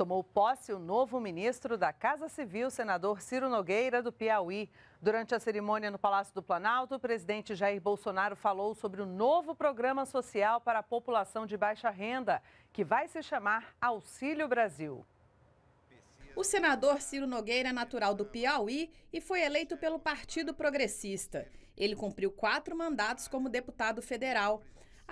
Tomou posse o novo ministro da Casa Civil, senador Ciro Nogueira, do Piauí. Durante a cerimônia no Palácio do Planalto, o presidente Jair Bolsonaro falou sobre o novo programa social para a população de baixa renda, que vai se chamar Auxílio Brasil. O senador Ciro Nogueira é natural do Piauí e foi eleito pelo Partido Progressista. Ele cumpriu quatro mandatos como deputado federal.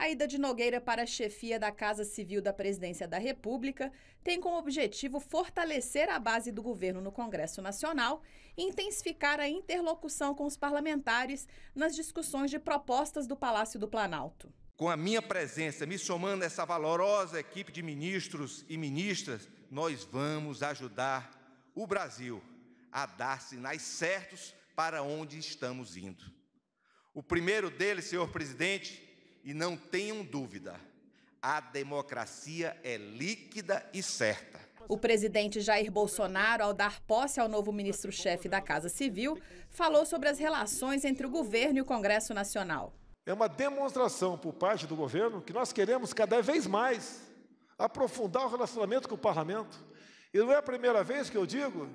A ida de Nogueira para a chefia da Casa Civil da Presidência da República tem como objetivo fortalecer a base do governo no Congresso Nacional e intensificar a interlocução com os parlamentares nas discussões de propostas do Palácio do Planalto. Com a minha presença, me somando a essa valorosa equipe de ministros e ministras, nós vamos ajudar o Brasil a dar sinais certos para onde estamos indo. O primeiro deles, senhor presidente, e não tenham dúvida, a democracia é líquida e certa. O presidente Jair Bolsonaro, ao dar posse ao novo ministro-chefe da Casa Civil, falou sobre as relações entre o governo e o Congresso Nacional. É uma demonstração por parte do governo que nós queremos cada vez mais aprofundar o relacionamento com o parlamento. E não é a primeira vez que eu digo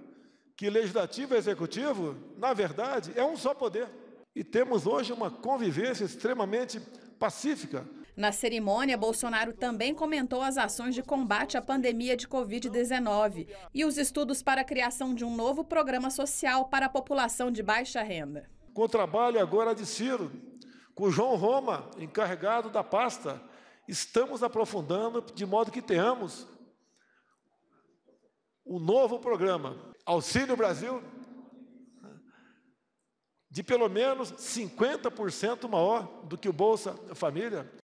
que legislativo e executivo, na verdade, é um só poder. E temos hoje uma convivência extremamente pacífica. Na cerimônia, Bolsonaro também comentou as ações de combate à pandemia de Covid-19 e os estudos para a criação de um novo programa social para a população de baixa renda. Com o trabalho agora de Ciro, com João Roma, encarregado da pasta, estamos aprofundando de modo que tenhamos um novo programa. Auxílio Brasil de pelo menos 50% maior do que o Bolsa Família,